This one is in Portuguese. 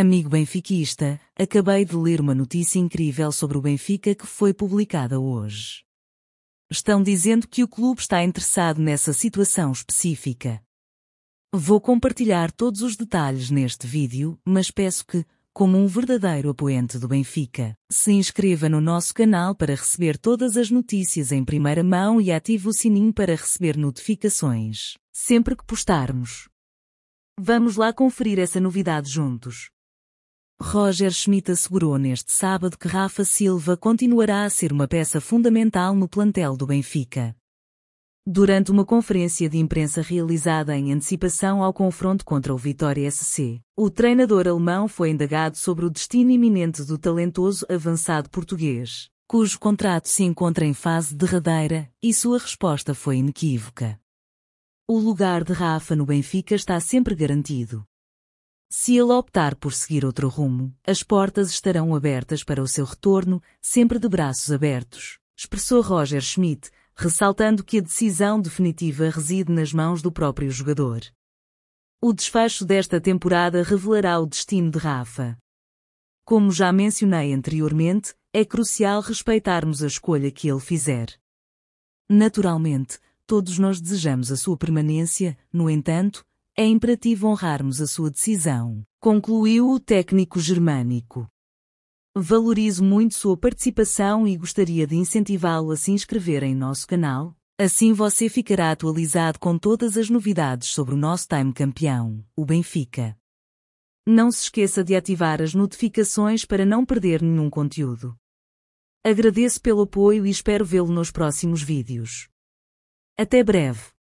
Amigo benfiquista, acabei de ler uma notícia incrível sobre o Benfica que foi publicada hoje. Estão dizendo que o clube está interessado nessa situação específica. Vou compartilhar todos os detalhes neste vídeo, mas peço que, como um verdadeiro apoiante do Benfica, se inscreva no nosso canal para receber todas as notícias em primeira mão e ative o sininho para receber notificações sempre que postarmos. Vamos lá conferir essa novidade juntos. Roger Schmidt assegurou neste sábado que Rafa Silva continuará a ser uma peça fundamental no plantel do Benfica. Durante uma conferência de imprensa realizada em antecipação ao confronto contra o Vitória SC, o treinador alemão foi indagado sobre o destino iminente do talentoso avançado português, cujo contrato se encontra em fase derradeira, e sua resposta foi inequívoca. O lugar de Rafa no Benfica está sempre garantido, se ele optar por seguir outro rumo, as portas estarão abertas para o seu retorno, sempre de braços abertos, expressou Roger Schmidt, ressaltando que a decisão definitiva reside nas mãos do próprio jogador. O desfecho desta temporada revelará o destino de Rafa. Como já mencionei anteriormente, é crucial respeitarmos a escolha que ele fizer. Naturalmente, todos nós desejamos a sua permanência, no entanto, é imperativo honrarmos a sua decisão, concluiu o técnico germânico. Valorizo muito sua participação e gostaria de incentivá-lo a se inscrever em nosso canal. Assim você ficará atualizado com todas as novidades sobre o nosso time campeão, o Benfica. Não se esqueça de ativar as notificações para não perder nenhum conteúdo. Agradeço pelo apoio e espero vê-lo nos próximos vídeos. Até breve!